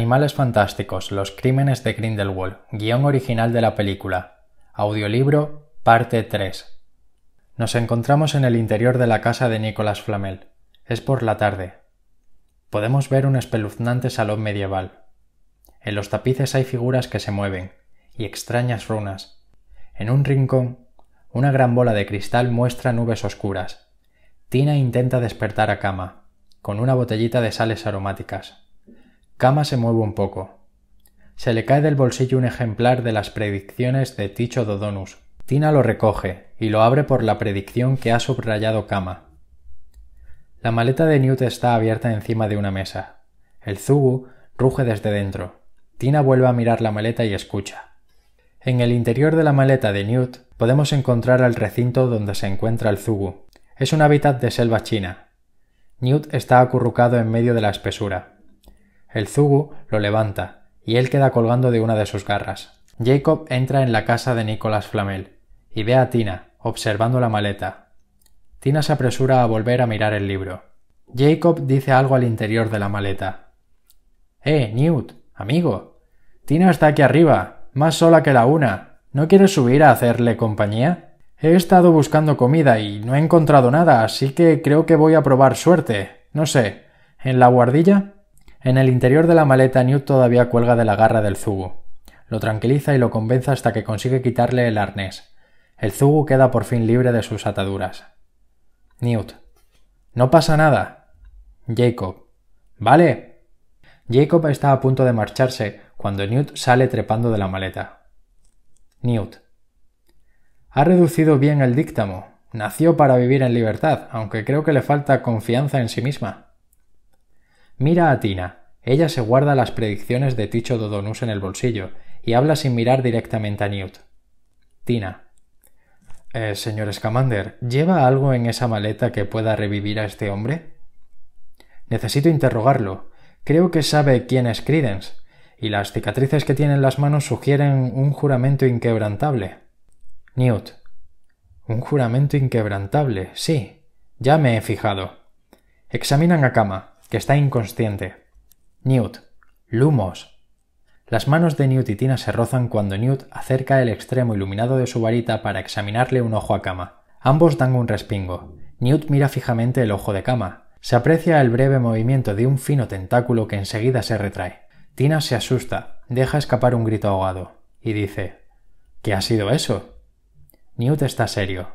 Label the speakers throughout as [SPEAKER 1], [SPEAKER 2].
[SPEAKER 1] Animales Fantásticos, Los Crímenes de Grindelwald, guión original de la película. Audiolibro, parte 3. Nos encontramos en el interior de la casa de Nicolas Flamel. Es por la tarde. Podemos ver un espeluznante salón medieval. En los tapices hay figuras que se mueven, y extrañas runas. En un rincón, una gran bola de cristal muestra nubes oscuras. Tina intenta despertar a cama, con una botellita de sales aromáticas. Kama se mueve un poco. Se le cae del bolsillo un ejemplar de las predicciones de Ticho Dodonus. Tina lo recoge y lo abre por la predicción que ha subrayado Cama. La maleta de Newt está abierta encima de una mesa. El zugu ruge desde dentro. Tina vuelve a mirar la maleta y escucha. En el interior de la maleta de Newt podemos encontrar el recinto donde se encuentra el zugu. Es un hábitat de selva china. Newt está acurrucado en medio de la espesura. El Zugu lo levanta, y él queda colgando de una de sus garras. Jacob entra en la casa de Nicolas Flamel, y ve a Tina, observando la maleta. Tina se apresura a volver a mirar el libro. Jacob dice algo al interior de la maleta. Eh, Newt, amigo. Tina está aquí arriba, más sola que la una. ¿No quieres subir a hacerle compañía? He estado buscando comida y no he encontrado nada, así que creo que voy a probar suerte. No sé. ¿En la guardilla? En el interior de la maleta Newt todavía cuelga de la garra del Zugo. Lo tranquiliza y lo convence hasta que consigue quitarle el arnés. El Zugo queda por fin libre de sus ataduras. Newt. No pasa nada. Jacob. Vale. Jacob está a punto de marcharse cuando Newt sale trepando de la maleta. Newt. Ha reducido bien el díctamo. Nació para vivir en libertad, aunque creo que le falta confianza en sí misma. Mira a Tina. Ella se guarda las predicciones de Ticho Dodonus en el bolsillo y habla sin mirar directamente a Newt. Tina. Eh, señor Scamander, ¿lleva algo en esa maleta que pueda revivir a este hombre? Necesito interrogarlo. Creo que sabe quién es Credence, y las cicatrices que tiene en las manos sugieren un juramento inquebrantable. Newt. Un juramento inquebrantable, sí. Ya me he fijado. Examinan a Cama que está inconsciente. Newt. Lumos. Las manos de Newt y Tina se rozan cuando Newt acerca el extremo iluminado de su varita para examinarle un ojo a cama. Ambos dan un respingo. Newt mira fijamente el ojo de cama. Se aprecia el breve movimiento de un fino tentáculo que enseguida se retrae. Tina se asusta, deja escapar un grito ahogado, y dice ¿Qué ha sido eso? Newt está serio,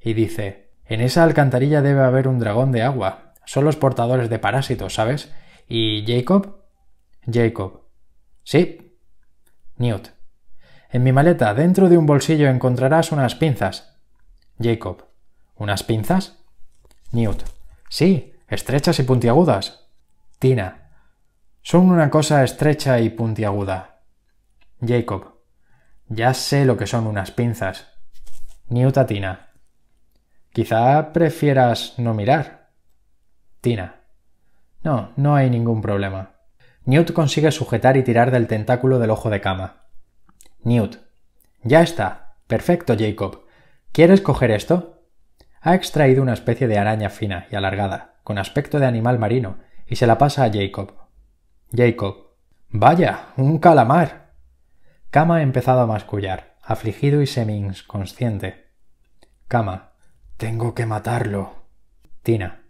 [SPEAKER 1] y dice En esa alcantarilla debe haber un dragón de agua. Son los portadores de parásitos, ¿sabes? ¿Y Jacob? Jacob. Sí. Newt. En mi maleta, dentro de un bolsillo, encontrarás unas pinzas. Jacob. ¿Unas pinzas? Newt. Sí, estrechas y puntiagudas. Tina. Son una cosa estrecha y puntiaguda. Jacob. Ya sé lo que son unas pinzas. Newt a Tina. Quizá prefieras no mirar. Tina. No, no hay ningún problema. Newt consigue sujetar y tirar del tentáculo del ojo de cama. Newt. Ya está. Perfecto, Jacob. ¿Quieres coger esto? Ha extraído una especie de araña fina y alargada, con aspecto de animal marino, y se la pasa a Jacob. Jacob. Vaya, un calamar. Cama ha empezado a mascullar, afligido y semi-inconsciente. cama Tengo que matarlo. Tina.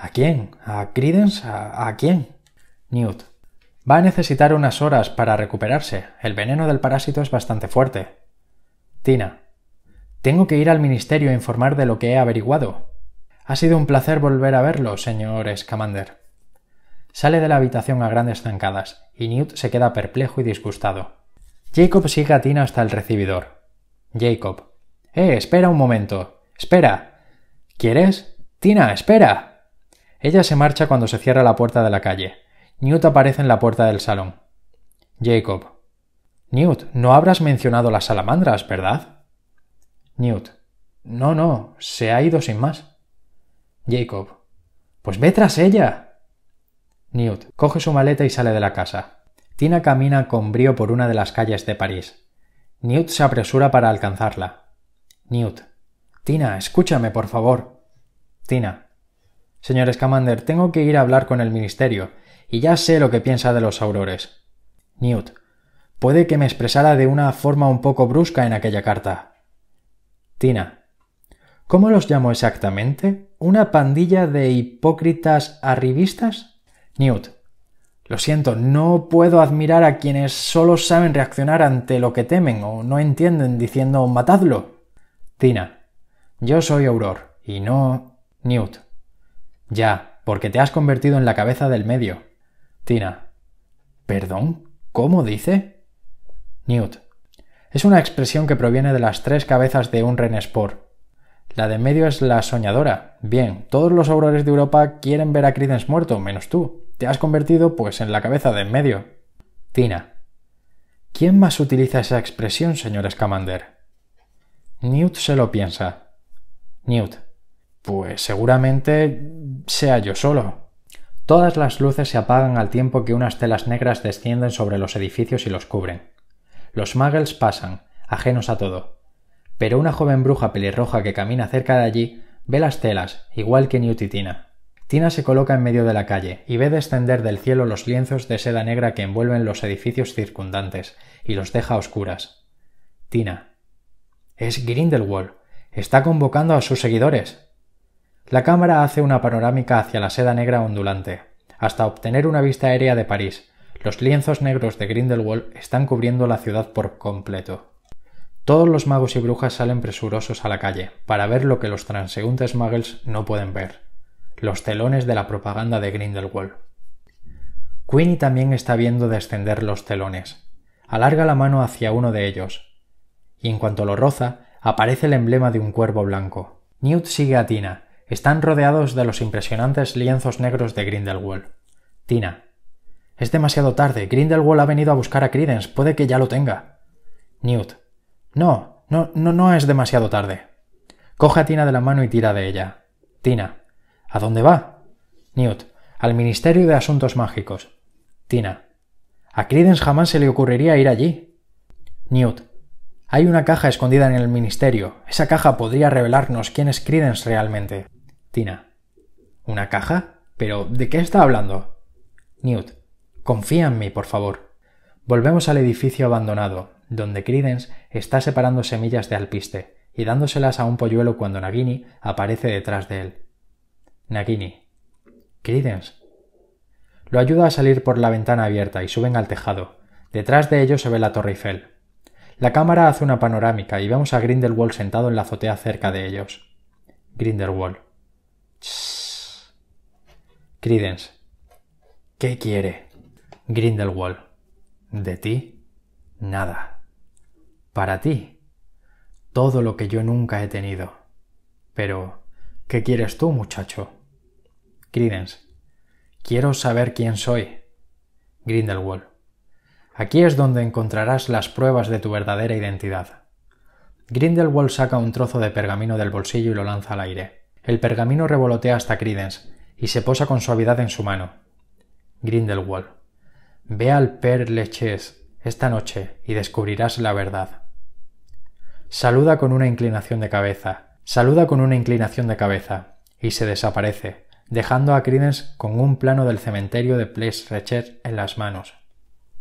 [SPEAKER 1] ¿A quién? ¿A Credence? ¿A, quién? Newt. Va a necesitar unas horas para recuperarse. El veneno del parásito es bastante fuerte. Tina. Tengo que ir al ministerio a informar de lo que he averiguado. Ha sido un placer volver a verlo, señor Scamander. Sale de la habitación a grandes zancadas, y Newt se queda perplejo y disgustado. Jacob sigue a Tina hasta el recibidor. Jacob. Eh, espera un momento. Espera. ¿Quieres? Tina, espera. Ella se marcha cuando se cierra la puerta de la calle. Newt aparece en la puerta del salón. Jacob. Newt, no habrás mencionado las salamandras, ¿verdad? Newt. No, no, se ha ido sin más. Jacob. Pues ve tras ella. Newt coge su maleta y sale de la casa. Tina camina con brío por una de las calles de París. Newt se apresura para alcanzarla. Newt. Tina, escúchame, por favor. Tina. Señor Scamander, tengo que ir a hablar con el Ministerio, y ya sé lo que piensa de los aurores. Newt. Puede que me expresara de una forma un poco brusca en aquella carta. Tina. ¿Cómo los llamo exactamente? ¿Una pandilla de hipócritas arribistas? Newt. Lo siento, no puedo admirar a quienes solo saben reaccionar ante lo que temen o no entienden diciendo matadlo. Tina. Yo soy Auror y no Newt. Ya, porque te has convertido en la cabeza del medio. Tina. ¿Perdón? ¿Cómo dice? Newt. Es una expresión que proviene de las tres cabezas de un renespor. La de medio es la soñadora. Bien, todos los aurores de Europa quieren ver a Credence muerto, menos tú. Te has convertido, pues, en la cabeza del medio. Tina. ¿Quién más utiliza esa expresión, señor Scamander? Newt se lo piensa. Newt. Pues seguramente sea yo solo. Todas las luces se apagan al tiempo que unas telas negras descienden sobre los edificios y los cubren. Los muggles pasan, ajenos a todo. Pero una joven bruja pelirroja que camina cerca de allí ve las telas, igual que Newt y Tina se coloca en medio de la calle y ve descender del cielo los lienzos de seda negra que envuelven los edificios circundantes y los deja oscuras. Tina. Es Grindelwald. Está convocando a sus seguidores. La cámara hace una panorámica hacia la seda negra ondulante, hasta obtener una vista aérea de París. Los lienzos negros de Grindelwald están cubriendo la ciudad por completo. Todos los magos y brujas salen presurosos a la calle para ver lo que los transeúntes muggles no pueden ver, los telones de la propaganda de Grindelwald. Queenie también está viendo descender los telones. Alarga la mano hacia uno de ellos, y en cuanto lo roza, aparece el emblema de un cuervo blanco. Newt sigue a Tina, están rodeados de los impresionantes lienzos negros de Grindelwald. Tina. Es demasiado tarde. Grindelwald ha venido a buscar a Credence. Puede que ya lo tenga. Newt. No, no, no, es demasiado tarde. Coge a Tina de la mano y tira de ella. Tina. ¿A dónde va? Newt. Al Ministerio de Asuntos Mágicos. Tina. A Credence jamás se le ocurriría ir allí. Newt. Hay una caja escondida en el ministerio. Esa caja podría revelarnos quién es Credence realmente. Tina. ¿Una caja? ¿Pero de qué está hablando? Newt. Confía en mí, por favor. Volvemos al edificio abandonado, donde Credence está separando semillas de alpiste y dándoselas a un polluelo cuando Nagini aparece detrás de él. Nagini. Credence. Lo ayuda a salir por la ventana abierta y suben al tejado. Detrás de ellos se ve la Torre Eiffel. La cámara hace una panorámica y vemos a Grindelwald sentado en la azotea cerca de ellos. Grindelwald. Credence. ¿Qué quiere? Grindelwald. De ti, nada. Para ti, todo lo que yo nunca he tenido. Pero, ¿qué quieres tú, muchacho? Credence. Quiero saber quién soy. Grindelwald. Aquí es donde encontrarás las pruebas de tu verdadera identidad. Grindelwald saca un trozo de pergamino del bolsillo y lo lanza al aire. El pergamino revolotea hasta Credence y se posa con suavidad en su mano. Grindelwald. Ve al Per Leches esta noche y descubrirás la verdad. Saluda con una inclinación de cabeza. Saluda con una inclinación de cabeza y se desaparece, dejando a Credence con un plano del cementerio de Place Recher en las manos.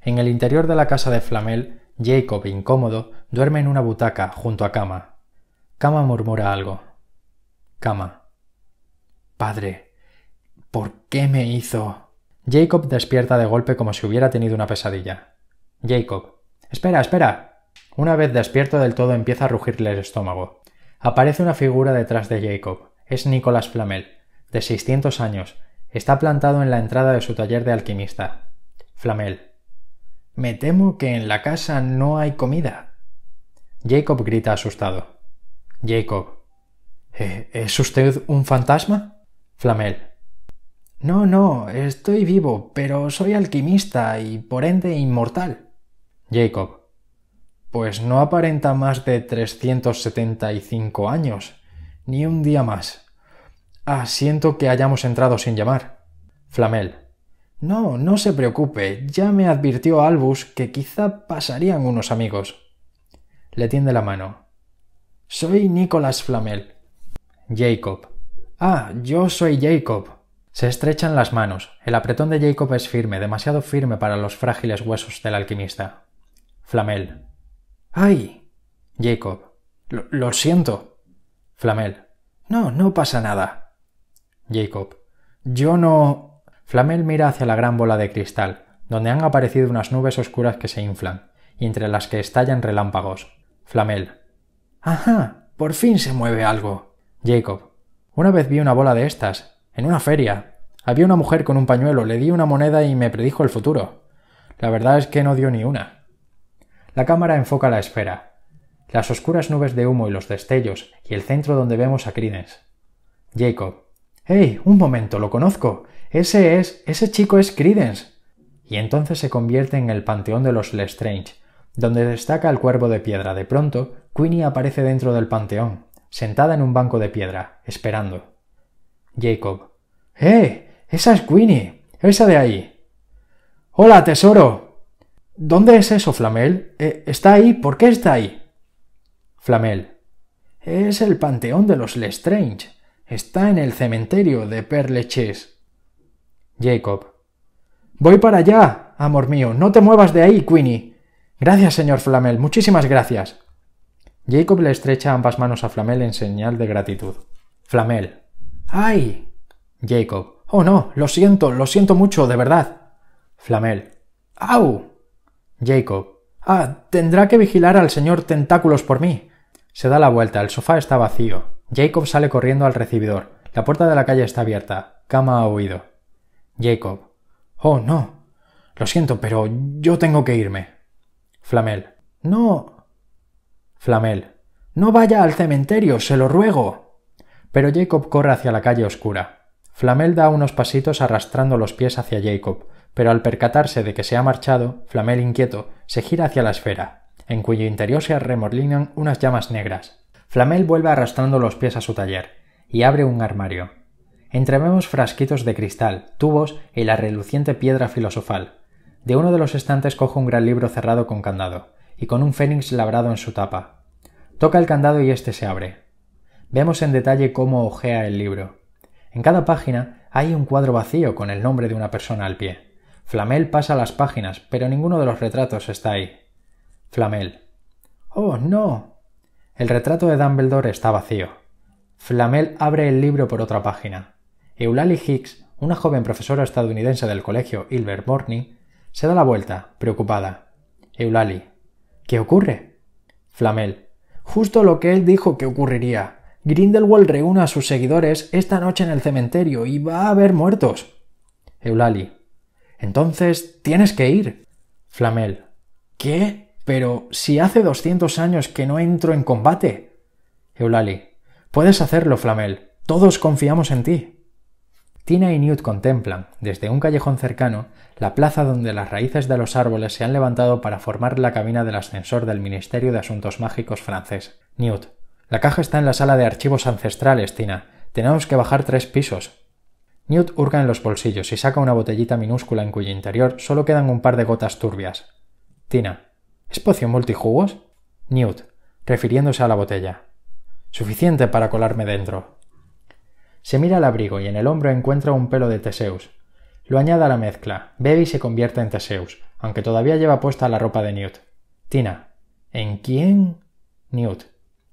[SPEAKER 1] En el interior de la casa de Flamel, Jacob, incómodo, duerme en una butaca junto a Cama. Cama murmura algo cama. Padre, ¿por qué me hizo? Jacob despierta de golpe como si hubiera tenido una pesadilla. Jacob. Espera, espera. Una vez despierto del todo empieza a rugirle el estómago. Aparece una figura detrás de Jacob. Es Nicolas Flamel, de 600 años. Está plantado en la entrada de su taller de alquimista. Flamel. Me temo que en la casa no hay comida. Jacob grita asustado. Jacob. Eh, ¿Es usted un fantasma? Flamel. No, no, estoy vivo, pero soy alquimista y por ende inmortal. Jacob. Pues no aparenta más de 375 años, ni un día más. Ah, siento que hayamos entrado sin llamar. Flamel. No, no se preocupe, ya me advirtió Albus que quizá pasarían unos amigos. Le tiende la mano. Soy Nicolás Flamel. Jacob. Ah, yo soy Jacob. Se estrechan las manos. El apretón de Jacob es firme, demasiado firme para los frágiles huesos del alquimista. Flamel. ¡Ay! Jacob. Lo, siento. Flamel. No, no pasa nada. Jacob. Yo no. Flamel mira hacia la gran bola de cristal, donde han aparecido unas nubes oscuras que se inflan, y entre las que estallan relámpagos. Flamel. Ajá, por fin se mueve algo. Jacob. Una vez vi una bola de estas, en una feria. Había una mujer con un pañuelo, le di una moneda y me predijo el futuro. La verdad es que no dio ni una. La cámara enfoca la esfera, las oscuras nubes de humo y los destellos, y el centro donde vemos a Crines. Jacob. ¡Hey! Un momento, lo conozco. Ese es. ese chico es Credence. Y entonces se convierte en el panteón de los Lestrange, donde destaca el cuervo de piedra. De pronto, Queenie aparece dentro del panteón sentada en un banco de piedra, esperando. Jacob. ¡Eh! Esa es Queenie. Esa de ahí. Hola, tesoro. ¿Dónde es eso, Flamel? Eh, ¿Está ahí? ¿Por qué está ahí? Flamel. Es el panteón de los Lestrange. Está en el cementerio de Perleches. Jacob. Voy para allá, amor mío. No te muevas de ahí, Queenie. Gracias, señor Flamel. Muchísimas gracias. Jacob le estrecha ambas manos a Flamel en señal de gratitud. Flamel. ¡Ay! Jacob. Oh, no, lo siento, lo siento mucho, de verdad. Flamel. ¡Au! Jacob. Ah, tendrá que vigilar al señor Tentáculos por mí. Se da la vuelta, el sofá está vacío. Jacob sale corriendo al recibidor. La puerta de la calle está abierta. Cama ha oído. Jacob. Oh, no. Lo siento, pero yo tengo que irme. Flamel. No. Flamel. No vaya al cementerio, se lo ruego. Pero Jacob corre hacia la calle oscura. Flamel da unos pasitos arrastrando los pies hacia Jacob, pero al percatarse de que se ha marchado, Flamel inquieto se gira hacia la esfera, en cuyo interior se arremolinan unas llamas negras. Flamel vuelve arrastrando los pies a su taller y abre un armario. Entrevemos frasquitos de cristal, tubos y la reluciente piedra filosofal. De uno de los estantes cojo un gran libro cerrado con candado y con un fénix labrado en su tapa. Toca el candado y éste se abre. Vemos en detalle cómo ojea el libro. En cada página hay un cuadro vacío con el nombre de una persona al pie. Flamel pasa las páginas, pero ninguno de los retratos está ahí. Flamel. ¡Oh, no! El retrato de Dumbledore está vacío. Flamel abre el libro por otra página. Eulalie Hicks, una joven profesora estadounidense del colegio Hilbert Morney, se da la vuelta, preocupada. Eulalie, ¿Qué ocurre? Flamel. Justo lo que él dijo que ocurriría. Grindelwald reúne a sus seguidores esta noche en el cementerio y va a haber muertos. Eulali. Entonces tienes que ir. Flamel. ¿Qué? Pero si hace 200 años que no entro en combate. Eulali. Puedes hacerlo, Flamel. Todos confiamos en ti. Tina y Newt contemplan, desde un callejón cercano, la plaza donde las raíces de los árboles se han levantado para formar la cabina del ascensor del Ministerio de Asuntos Mágicos francés. Newt. La caja está en la sala de archivos ancestrales, Tina. Tenemos que bajar tres pisos. Newt hurga en los bolsillos y saca una botellita minúscula en cuyo interior solo quedan un par de gotas turbias. Tina. ¿Es pocio multijugos? Newt, refiriéndose a la botella. Suficiente para colarme dentro. Se mira el abrigo y en el hombro encuentra un pelo de Teseus. Lo añada a la mezcla, bebe y se convierte en Teseus, aunque todavía lleva puesta la ropa de Newt. Tina. ¿En quién? Newt.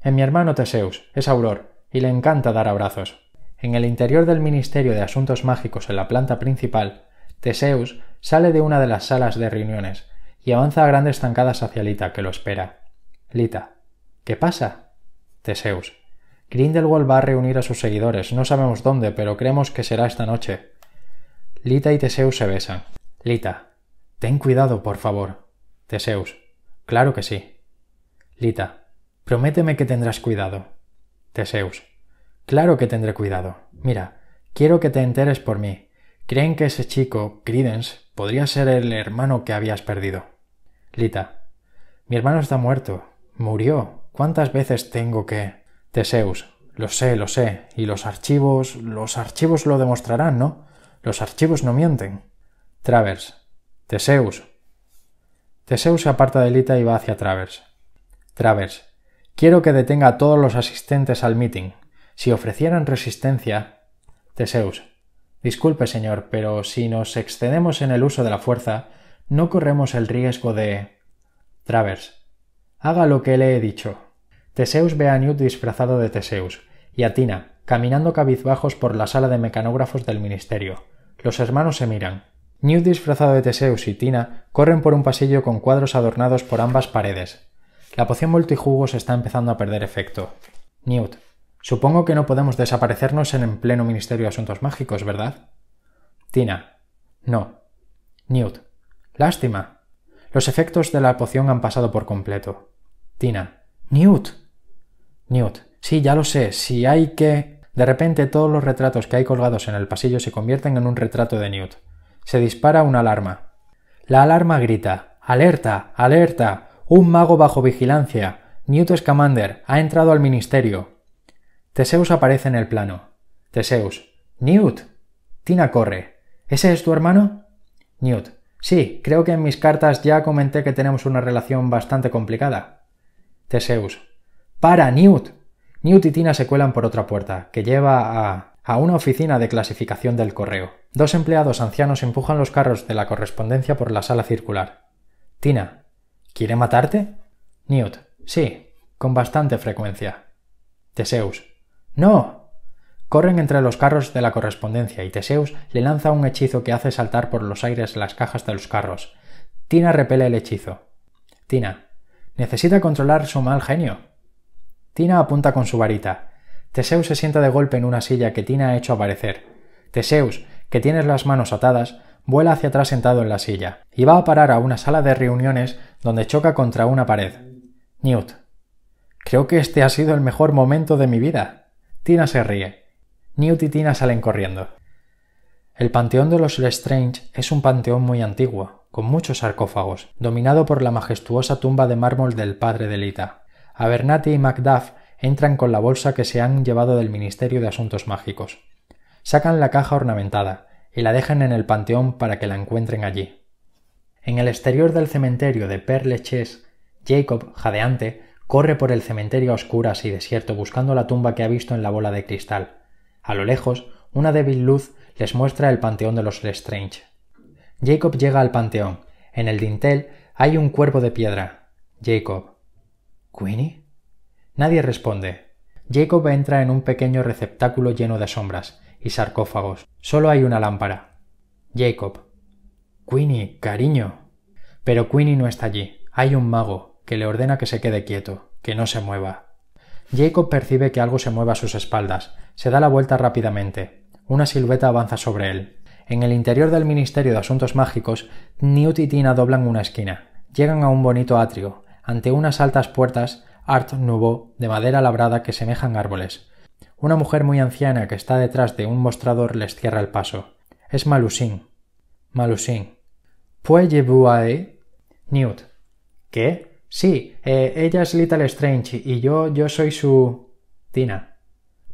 [SPEAKER 1] En mi hermano Teseus, es Auror, y le encanta dar abrazos. En el interior del Ministerio de Asuntos Mágicos en la planta principal, Teseus sale de una de las salas de reuniones y avanza a grandes zancadas hacia Lita, que lo espera. Lita. ¿Qué pasa? Teseus. Grindelwald va a reunir a sus seguidores, no sabemos dónde, pero creemos que será esta noche. Lita y Teseus se besan. Lita, ten cuidado, por favor. Teseus, claro que sí. Lita, prométeme que tendrás cuidado. Teseus, claro que tendré cuidado. Mira, quiero que te enteres por mí. Creen que ese chico, Credence, podría ser el hermano que habías perdido. Lita, mi hermano está muerto. Murió. ¿Cuántas veces tengo que... Teseus, lo sé, lo sé, y los archivos, los archivos lo demostrarán, ¿no? Los archivos no mienten. Travers, Teseus. Teseus se aparta de Lita y va hacia Travers. Travers, quiero que detenga a todos los asistentes al meeting. Si ofrecieran resistencia. Teseus, disculpe, señor, pero si nos excedemos en el uso de la fuerza, no corremos el riesgo de. Travers, haga lo que le he dicho. Teseus ve a Newt disfrazado de Teseus y a Tina, caminando cabizbajos por la sala de mecanógrafos del ministerio. Los hermanos se miran. Newt disfrazado de Teseus y Tina corren por un pasillo con cuadros adornados por ambas paredes. La poción multijugos está empezando a perder efecto. Newt, supongo que no podemos desaparecernos en el pleno Ministerio de Asuntos Mágicos, ¿verdad? Tina, no. Newt, lástima. Los efectos de la poción han pasado por completo. Tina, Newt. Newt, sí, ya lo sé, si hay que... De repente todos los retratos que hay colgados en el pasillo se convierten en un retrato de Newt. Se dispara una alarma. La alarma grita, alerta, alerta, un mago bajo vigilancia. Newt Scamander ha entrado al ministerio. Teseus aparece en el plano. Teseus. Newt. Tina corre. ¿Ese es tu hermano? Newt. Sí, creo que en mis cartas ya comenté que tenemos una relación bastante complicada. Teseus para Newt. Newt y Tina se cuelan por otra puerta, que lleva a, a una oficina de clasificación del correo. Dos empleados ancianos empujan los carros de la correspondencia por la sala circular. Tina, ¿quiere matarte? Newt, sí, con bastante frecuencia. Teseus, no. Corren entre los carros de la correspondencia y Teseus le lanza un hechizo que hace saltar por los aires las cajas de los carros. Tina repele el hechizo. Tina, necesita controlar su mal genio. Tina apunta con su varita. Teseus se sienta de golpe en una silla que Tina ha hecho aparecer. Teseus, que tiene las manos atadas, vuela hacia atrás sentado en la silla y va a parar a una sala de reuniones donde choca contra una pared. Newt. Creo que este ha sido el mejor momento de mi vida. Tina se ríe. Newt y Tina salen corriendo. El panteón de los Lestrange es un panteón muy antiguo, con muchos sarcófagos, dominado por la majestuosa tumba de mármol del padre de Lita. Abernathy y Macduff entran con la bolsa que se han llevado del Ministerio de Asuntos Mágicos. Sacan la caja ornamentada y la dejan en el panteón para que la encuentren allí. En el exterior del cementerio de Père Jacob, jadeante, corre por el cementerio a oscuras y desierto buscando la tumba que ha visto en la bola de cristal. A lo lejos, una débil luz les muestra el panteón de los Lestrange. Jacob llega al panteón. En el dintel hay un cuervo de piedra. Jacob, ¿Queenie? Nadie responde. Jacob entra en un pequeño receptáculo lleno de sombras y sarcófagos. Solo hay una lámpara. Jacob. Queenie, cariño. Pero Queenie no está allí. Hay un mago que le ordena que se quede quieto, que no se mueva. Jacob percibe que algo se mueve a sus espaldas. Se da la vuelta rápidamente. Una silueta avanza sobre él. En el interior del Ministerio de Asuntos Mágicos, Newt y Tina doblan una esquina. Llegan a un bonito atrio ante unas altas puertas Art Nouveau de madera labrada que semejan árboles. Una mujer muy anciana que está detrás de un mostrador les cierra el paso. Es Malusin. Malusin. ¿Puede vous a Newt. ¿Qué? Sí, eh, ella es Little Strange y yo, yo soy su. Tina.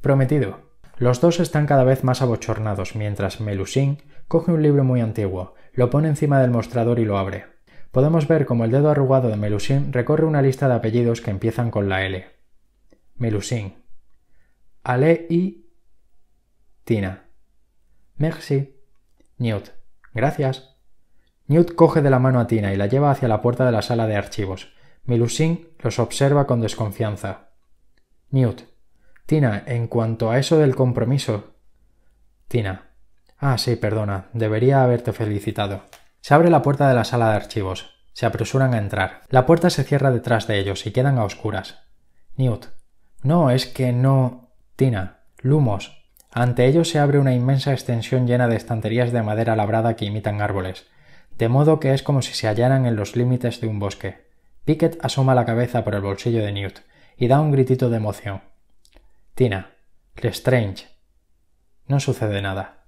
[SPEAKER 1] Prometido. Los dos están cada vez más abochornados mientras Melusín coge un libro muy antiguo, lo pone encima del mostrador y lo abre podemos ver cómo el dedo arrugado de Melusine recorre una lista de apellidos que empiezan con la L. Melusine. Ale y Tina. Merci. Newt. Gracias. Newt coge de la mano a Tina y la lleva hacia la puerta de la sala de archivos. Melusín los observa con desconfianza. Newt. Tina, en cuanto a eso del compromiso. Tina. Ah, sí, perdona. Debería haberte felicitado. Se abre la puerta de la sala de archivos. Se apresuran a entrar. La puerta se cierra detrás de ellos y quedan a oscuras. Newt. No, es que no. Tina. Lumos. Ante ellos se abre una inmensa extensión llena de estanterías de madera labrada que imitan árboles, de modo que es como si se hallaran en los límites de un bosque. Pickett asoma la cabeza por el bolsillo de Newt y da un gritito de emoción. Tina. Lestrange. No sucede nada.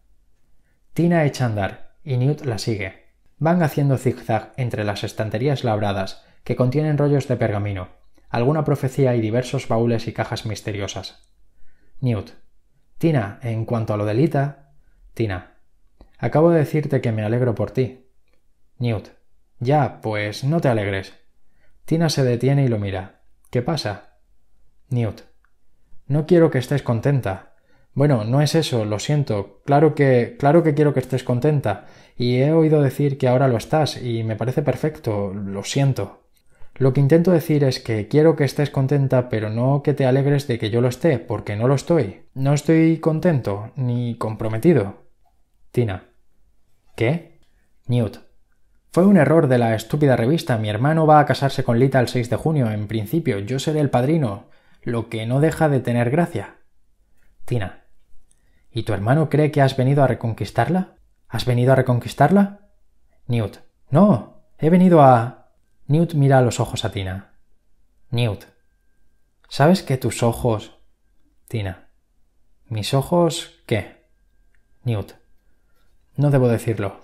[SPEAKER 1] Tina echa a andar y Newt la sigue van haciendo zigzag entre las estanterías labradas que contienen rollos de pergamino, alguna profecía y diversos baúles y cajas misteriosas. Newt. Tina, en cuanto a lo de Lita. Tina. Acabo de decirte que me alegro por ti. Newt. Ya, pues no te alegres. Tina se detiene y lo mira. ¿Qué pasa? Newt. No quiero que estés contenta. Bueno, no es eso, lo siento. Claro que, claro que quiero que estés contenta. Y he oído decir que ahora lo estás, y me parece perfecto, lo siento. Lo que intento decir es que quiero que estés contenta, pero no que te alegres de que yo lo esté, porque no lo estoy. No estoy contento, ni comprometido. Tina. ¿Qué? Newt. Fue un error de la estúpida revista. Mi hermano va a casarse con Lita el 6 de junio. En principio, yo seré el padrino, lo que no deja de tener gracia. Tina. ¿Y tu hermano cree que has venido a reconquistarla? ¿Has venido a reconquistarla? Newt. No. He venido a. Newt mira a los ojos a Tina. Newt. ¿Sabes que tus ojos. Tina. ¿Mis ojos qué? Newt. No debo decirlo.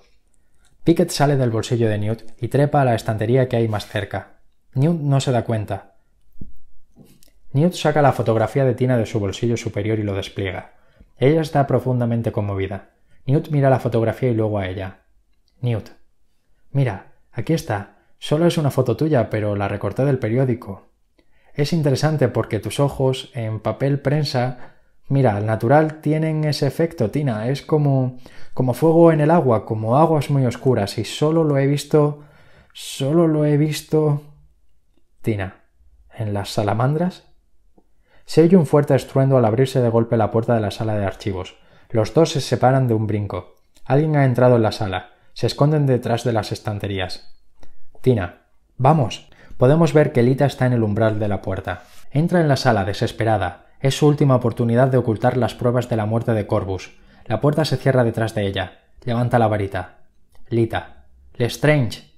[SPEAKER 1] Pickett sale del bolsillo de Newt y trepa a la estantería que hay más cerca. Newt no se da cuenta. Newt saca la fotografía de Tina de su bolsillo superior y lo despliega. Ella está profundamente conmovida. Newt mira la fotografía y luego a ella. Newt. Mira, aquí está. Solo es una foto tuya, pero la recorté del periódico. Es interesante porque tus ojos, en papel prensa, mira, al natural tienen ese efecto, Tina. Es como, como fuego en el agua, como aguas muy oscuras. Y solo lo he visto, solo lo he visto, Tina. ¿En las salamandras? Se oye un fuerte estruendo al abrirse de golpe la puerta de la sala de archivos. Los dos se separan de un brinco. Alguien ha entrado en la sala. Se esconden detrás de las estanterías. Tina. Vamos. Podemos ver que Lita está en el umbral de la puerta. Entra en la sala desesperada. Es su última oportunidad de ocultar las pruebas de la muerte de Corbus. La puerta se cierra detrás de ella. Levanta la varita. Lita. strange.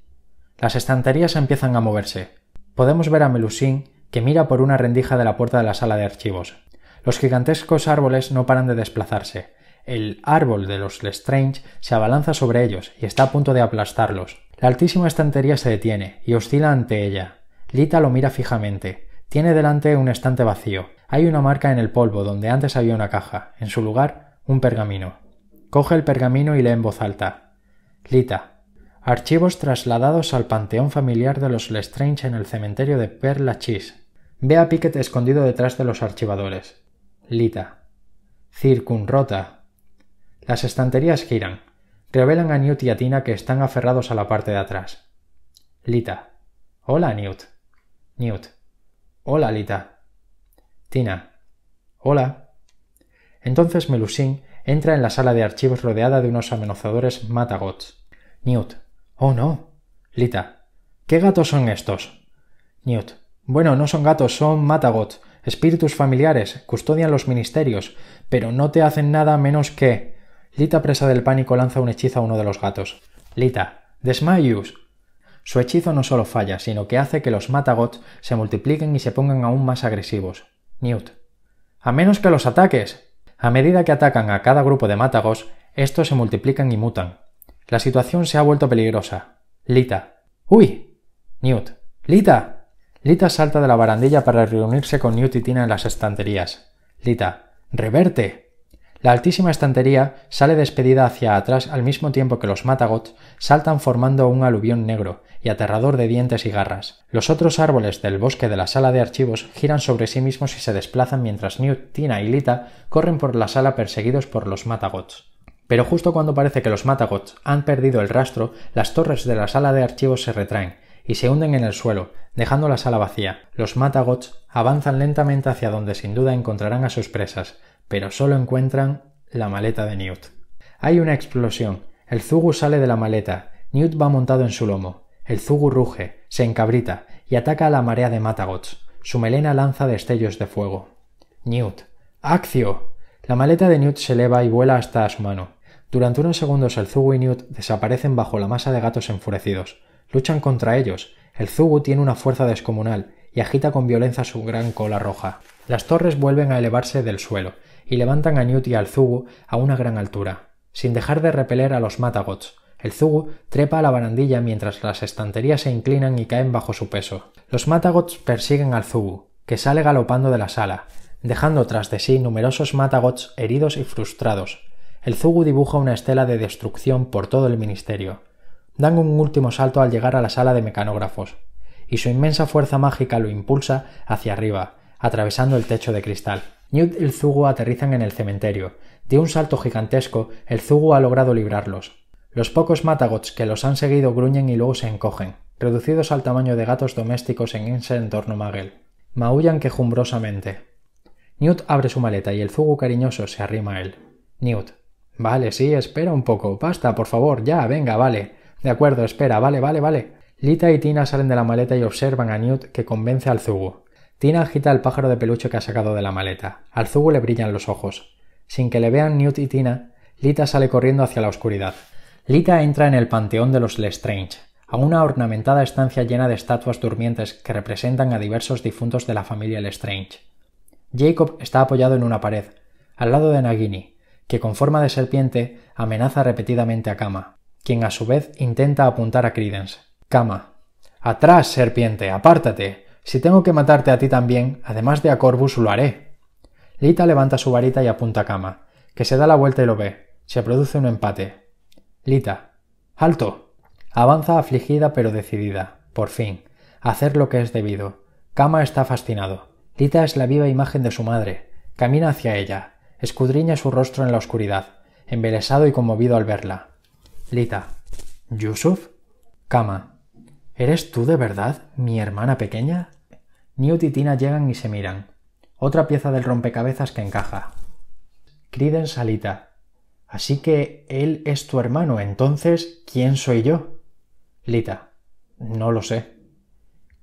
[SPEAKER 1] Las estanterías empiezan a moverse. Podemos ver a Melusine que mira por una rendija de la puerta de la sala de archivos. Los gigantescos árboles no paran de desplazarse. El árbol de los Lestrange se abalanza sobre ellos y está a punto de aplastarlos. La altísima estantería se detiene y oscila ante ella. Lita lo mira fijamente. Tiene delante un estante vacío. Hay una marca en el polvo donde antes había una caja. En su lugar, un pergamino. Coge el pergamino y lee en voz alta. Lita. Archivos trasladados al panteón familiar de los Lestrange en el cementerio de Perlachis. Ve a Pickett escondido detrás de los archivadores. Lita. Circunrota. Las estanterías giran. Revelan a Newt y a Tina que están aferrados a la parte de atrás. Lita. Hola, Newt. Newt. Hola, Lita. Tina. Hola. Entonces Melusine entra en la sala de archivos rodeada de unos amenazadores matagots. Newt. Oh, no. Lita. ¿Qué gatos son estos? Newt. Bueno, no son gatos, son matagots, espíritus familiares, custodian los ministerios, pero no te hacen nada menos que... Lita, presa del pánico, lanza un hechizo a uno de los gatos. Lita, Desmayus. Su hechizo no solo falla, sino que hace que los matagots se multipliquen y se pongan aún más agresivos. Newt. A menos que los ataques. A medida que atacan a cada grupo de matagots, estos se multiplican y mutan. La situación se ha vuelto peligrosa. Lita. ¡Uy! Newt. ¡Lita! Lita salta de la barandilla para reunirse con Newt y Tina en las estanterías. Lita, ¡reverte! La altísima estantería sale despedida hacia atrás al mismo tiempo que los matagots saltan formando un aluvión negro y aterrador de dientes y garras. Los otros árboles del bosque de la sala de archivos giran sobre sí mismos y se desplazan mientras Newt, Tina y Lita corren por la sala perseguidos por los matagots. Pero justo cuando parece que los matagots han perdido el rastro, las torres de la sala de archivos se retraen y se hunden en el suelo, dejando la sala vacía. Los Matagots avanzan lentamente hacia donde sin duda encontrarán a sus presas, pero solo encuentran la maleta de Newt. Hay una explosión. El Zugu sale de la maleta. Newt va montado en su lomo. El Zugu ruge, se encabrita y ataca a la marea de Matagots. Su melena lanza destellos de fuego. Newt. ¡Accio! La maleta de Newt se eleva y vuela hasta su mano. Durante unos segundos el Zugu y Newt desaparecen bajo la masa de gatos enfurecidos. Luchan contra ellos. El Zugu tiene una fuerza descomunal y agita con violencia su gran cola roja. Las torres vuelven a elevarse del suelo y levantan a Newt y al Zugu a una gran altura, sin dejar de repeler a los Matagots. El Zugu trepa a la barandilla mientras las estanterías se inclinan y caen bajo su peso. Los Matagots persiguen al Zugu, que sale galopando de la sala, dejando tras de sí numerosos Matagots heridos y frustrados. El Zugu dibuja una estela de destrucción por todo el ministerio dan un último salto al llegar a la sala de mecanógrafos, y su inmensa fuerza mágica lo impulsa hacia arriba, atravesando el techo de cristal. Newt y el Zugo aterrizan en el cementerio. De un salto gigantesco, el Zugo ha logrado librarlos. Los pocos matagots que los han seguido gruñen y luego se encogen, reducidos al tamaño de gatos domésticos en ese entorno magel. Maullan quejumbrosamente. Newt abre su maleta y el Zugo cariñoso se arrima a él. Newt. Vale, sí, espera un poco. Basta, por favor, ya, venga, vale. De acuerdo, espera, vale, vale, vale. Lita y Tina salen de la maleta y observan a Newt que convence al Zugu. Tina agita el pájaro de peluche que ha sacado de la maleta. Al Zugu le brillan los ojos. Sin que le vean Newt y Tina, Lita sale corriendo hacia la oscuridad. Lita entra en el panteón de los Lestrange, a una ornamentada estancia llena de estatuas durmientes que representan a diversos difuntos de la familia Lestrange. Jacob está apoyado en una pared, al lado de Nagini, que con forma de serpiente amenaza repetidamente a Kama quien a su vez intenta apuntar a Credence. Kama. Atrás, serpiente, apártate. Si tengo que matarte a ti también, además de a Corvus, lo haré. Lita levanta su varita y apunta a Kama, que se da la vuelta y lo ve. Se produce un empate. Lita. ¡Alto! Avanza afligida pero decidida, por fin, hacer lo que es debido. Kama está fascinado. Lita es la viva imagen de su madre. Camina hacia ella, escudriña su rostro en la oscuridad, embelesado y conmovido al verla. Lita. ¿Yusuf? Kama. ¿Eres tú de verdad mi hermana pequeña? Newt y Tina llegan y se miran. Otra pieza del rompecabezas que encaja. a Lita. Así que él es tu hermano, entonces, ¿quién soy yo? Lita. No lo sé.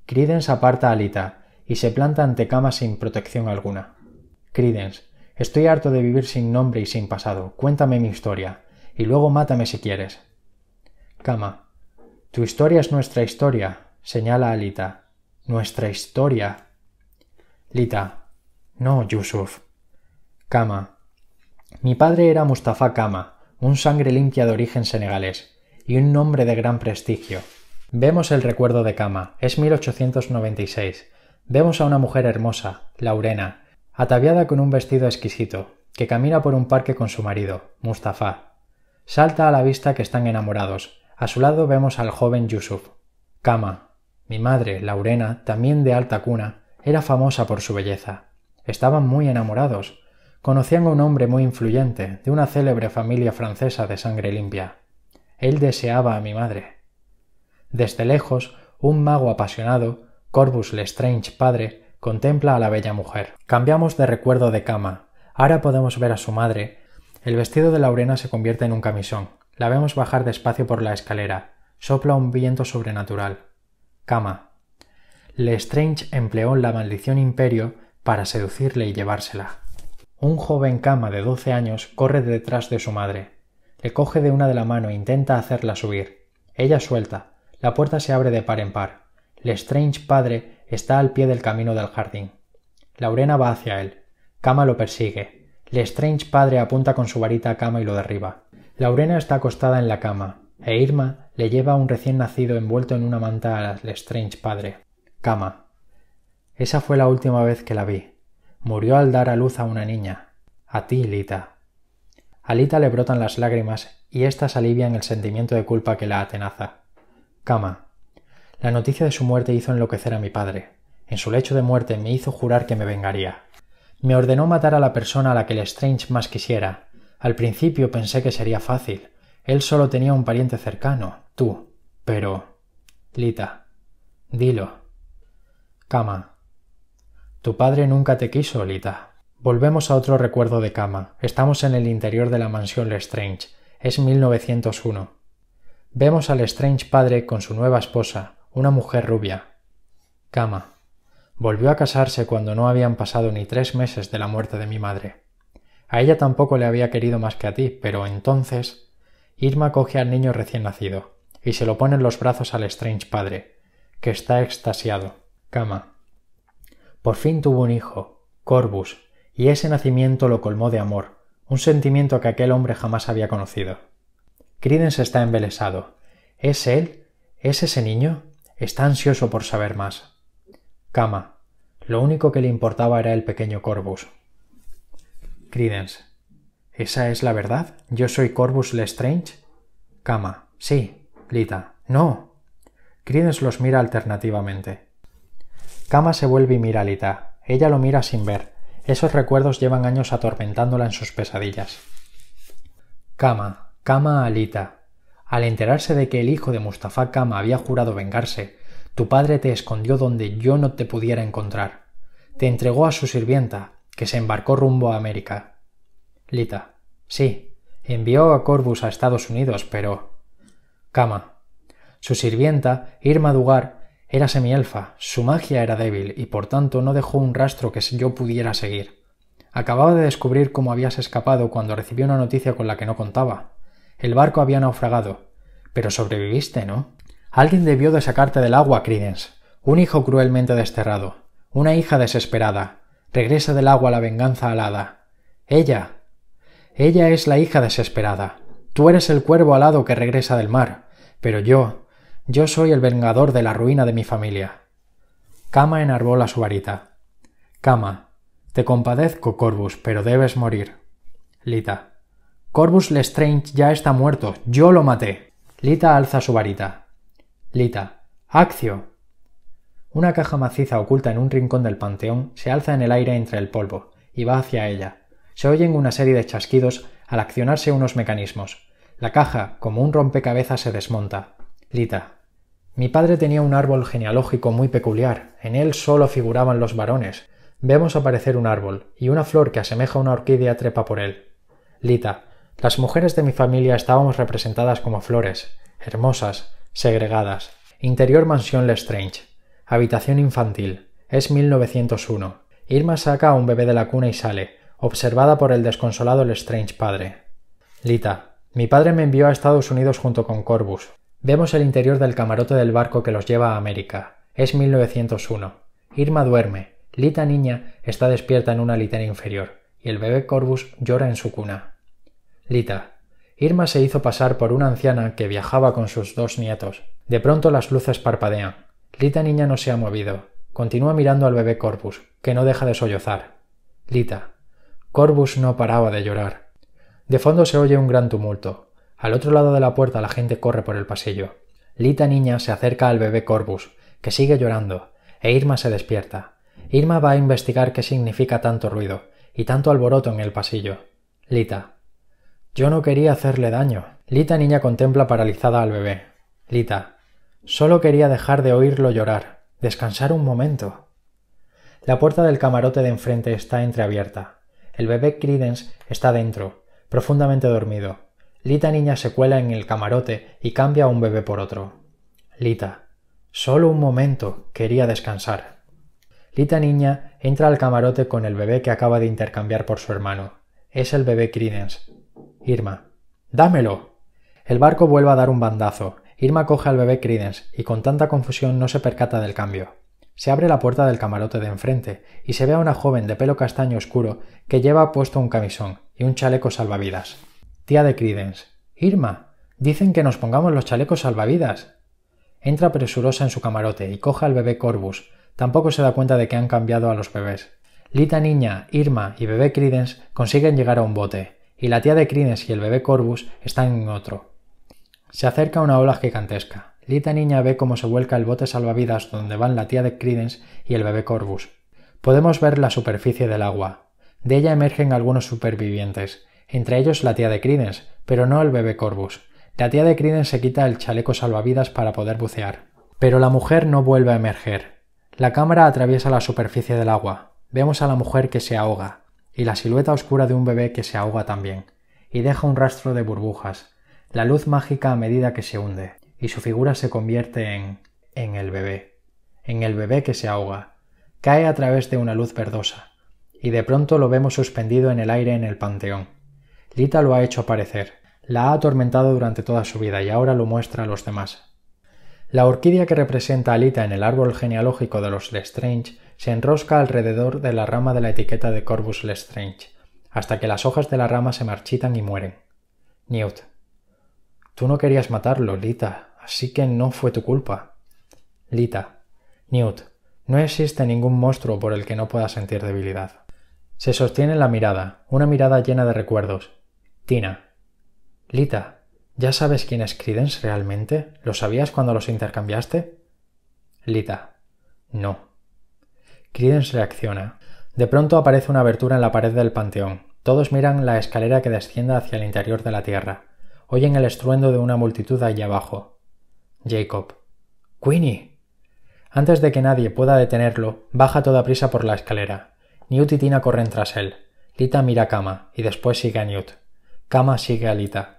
[SPEAKER 1] Credence aparta a Lita y se planta ante cama sin protección alguna. Credence. Estoy harto de vivir sin nombre y sin pasado. Cuéntame mi historia y luego mátame si quieres. Kama. Tu historia es nuestra historia, señala Alita. Nuestra historia. Lita. No, Yusuf. Kama. Mi padre era Mustafa Kama, un sangre limpia de origen senegalés y un nombre de gran prestigio. Vemos el recuerdo de Kama, es 1896. Vemos a una mujer hermosa, Laurena, ataviada con un vestido exquisito, que camina por un parque con su marido, Mustafa, Salta a la vista que están enamorados. A su lado vemos al joven Yusuf. Cama. mi madre, Laurena, también de alta cuna, era famosa por su belleza. Estaban muy enamorados. Conocían a un hombre muy influyente, de una célebre familia francesa de sangre limpia. Él deseaba a mi madre. Desde lejos, un mago apasionado, Corbus Lestrange padre, contempla a la bella mujer. Cambiamos de recuerdo de cama. Ahora podemos ver a su madre, el vestido de Laurena se convierte en un camisón. La vemos bajar despacio por la escalera. Sopla un viento sobrenatural. Cama. Lestrange empleó la maldición imperio para seducirle y llevársela. Un joven cama de 12 años corre detrás de su madre. Le coge de una de la mano e intenta hacerla subir. Ella suelta. La puerta se abre de par en par. Lestrange padre está al pie del camino del jardín. Laurena va hacia él. Cama lo persigue. Strange padre apunta con su varita a cama y lo derriba. Laurena está acostada en la cama, e Irma le lleva a un recién nacido envuelto en una manta a Strange padre. Cama. Esa fue la última vez que la vi. Murió al dar a luz a una niña. A ti, Lita. A Lita le brotan las lágrimas y éstas alivian el sentimiento de culpa que la atenaza. Cama. La noticia de su muerte hizo enloquecer a mi padre. En su lecho de muerte me hizo jurar que me vengaría. Me ordenó matar a la persona a la que Lestrange más quisiera. Al principio pensé que sería fácil. Él solo tenía un pariente cercano, tú. Pero... Lita. Dilo. Cama. Tu padre nunca te quiso, Lita. Volvemos a otro recuerdo de Cama. Estamos en el interior de la mansión Lestrange. Es 1901. Vemos al Strange padre con su nueva esposa, una mujer rubia. Cama. Volvió a casarse cuando no habían pasado ni tres meses de la muerte de mi madre. A ella tampoco le había querido más que a ti, pero entonces Irma coge al niño recién nacido y se lo pone en los brazos al Strange padre, que está extasiado. Cama. Por fin tuvo un hijo, Corbus, y ese nacimiento lo colmó de amor, un sentimiento que aquel hombre jamás había conocido. se está embelesado. ¿Es él? ¿Es ese niño? Está ansioso por saber más. Cama. Lo único que le importaba era el pequeño Corvus. Credence. ¿Esa es la verdad? ¿Yo soy Corvus Lestrange? Cama. Sí. Lita. No. Credence los mira alternativamente. Cama se vuelve y mira a Lita. Ella lo mira sin ver. Esos recuerdos llevan años atormentándola en sus pesadillas. Cama Kama Lita. Al enterarse de que el hijo de Mustafa Kama había jurado vengarse tu padre te escondió donde yo no te pudiera encontrar. Te entregó a su sirvienta, que se embarcó rumbo a América. Lita. Sí, envió a Corbus a Estados Unidos, pero. Cama. Su sirvienta, Irma Dugar, era semielfa, su magia era débil y por tanto no dejó un rastro que yo pudiera seguir. Acababa de descubrir cómo habías escapado cuando recibió una noticia con la que no contaba. El barco había naufragado. Pero sobreviviste, ¿no? Alguien debió de sacarte del agua, Credence. Un hijo cruelmente desterrado. Una hija desesperada. Regresa del agua la venganza alada. Ella. Ella es la hija desesperada. Tú eres el cuervo alado que regresa del mar. Pero yo. Yo soy el vengador de la ruina de mi familia. Kama enarbola su varita. Cama. Te compadezco, Corvus, pero debes morir. Lita. Corvus Lestrange ya está muerto. Yo lo maté. Lita alza su varita. Lita. ¡Accio! Una caja maciza oculta en un rincón del panteón se alza en el aire entre el polvo y va hacia ella. Se oyen una serie de chasquidos al accionarse unos mecanismos. La caja, como un rompecabezas, se desmonta. Lita. Mi padre tenía un árbol genealógico muy peculiar. En él solo figuraban los varones. Vemos aparecer un árbol y una flor que asemeja a una orquídea trepa por él. Lita. Las mujeres de mi familia estábamos representadas como flores, hermosas, segregadas. Interior Mansión Lestrange. Habitación infantil. Es 1901. Irma saca a un bebé de la cuna y sale, observada por el desconsolado Lestrange padre. Lita. Mi padre me envió a Estados Unidos junto con Corbus. Vemos el interior del camarote del barco que los lleva a América. Es 1901. Irma duerme. Lita niña está despierta en una litera inferior y el bebé Corbus llora en su cuna. Lita. Irma se hizo pasar por una anciana que viajaba con sus dos nietos. De pronto las luces parpadean. Lita niña no se ha movido. Continúa mirando al bebé Corpus, que no deja de sollozar. Lita. Corbus no paraba de llorar. De fondo se oye un gran tumulto. Al otro lado de la puerta la gente corre por el pasillo. Lita niña se acerca al bebé Corbus que sigue llorando, e Irma se despierta. Irma va a investigar qué significa tanto ruido y tanto alboroto en el pasillo. Lita. Yo no quería hacerle daño. Lita niña contempla paralizada al bebé. Lita. Solo quería dejar de oírlo llorar. Descansar un momento. La puerta del camarote de enfrente está entreabierta. El bebé Credence está dentro, profundamente dormido. Lita niña se cuela en el camarote y cambia un bebé por otro. Lita. Solo un momento. Quería descansar. Lita niña entra al camarote con el bebé que acaba de intercambiar por su hermano. Es el bebé Credence, Irma. ¡Dámelo! El barco vuelve a dar un bandazo. Irma coge al bebé Credence y con tanta confusión no se percata del cambio. Se abre la puerta del camarote de enfrente y se ve a una joven de pelo castaño oscuro que lleva puesto un camisón y un chaleco salvavidas. Tía de Credence. Irma. Dicen que nos pongamos los chalecos salvavidas. Entra presurosa en su camarote y coge al bebé Corbus. Tampoco se da cuenta de que han cambiado a los bebés. Lita Niña, Irma y bebé Credence consiguen llegar a un bote y la tía de Crines y el bebé Corvus están en otro. Se acerca una ola gigantesca. Lita niña ve cómo se vuelca el bote salvavidas donde van la tía de Crines y el bebé Corvus. Podemos ver la superficie del agua. De ella emergen algunos supervivientes, entre ellos la tía de Crines, pero no el bebé Corvus. La tía de Crines se quita el chaleco salvavidas para poder bucear. Pero la mujer no vuelve a emerger. La cámara atraviesa la superficie del agua. Vemos a la mujer que se ahoga y la silueta oscura de un bebé que se ahoga también, y deja un rastro de burbujas, la luz mágica a medida que se hunde, y su figura se convierte en... en el bebé, en el bebé que se ahoga, cae a través de una luz verdosa, y de pronto lo vemos suspendido en el aire en el panteón. Lita lo ha hecho aparecer, la ha atormentado durante toda su vida y ahora lo muestra a los demás. La orquídea que representa a Lita en el árbol genealógico de los Lestrange se enrosca alrededor de la rama de la etiqueta de Corvus Lestrange, hasta que las hojas de la rama se marchitan y mueren. Newt. Tú no querías matarlo, Lita, así que no fue tu culpa. Lita. Newt. No existe ningún monstruo por el que no pueda sentir debilidad. Se sostiene la mirada, una mirada llena de recuerdos. Tina. Lita, ¿ya sabes quién es Credence realmente? ¿Lo sabías cuando los intercambiaste? Lita. No se reacciona. De pronto aparece una abertura en la pared del panteón. Todos miran la escalera que desciende hacia el interior de la tierra. Oyen el estruendo de una multitud allá abajo. Jacob. Queenie. Antes de que nadie pueda detenerlo, baja toda prisa por la escalera. Newt y Tina corren tras él. Lita mira a Kama y después sigue a Newt. Kama sigue a Lita.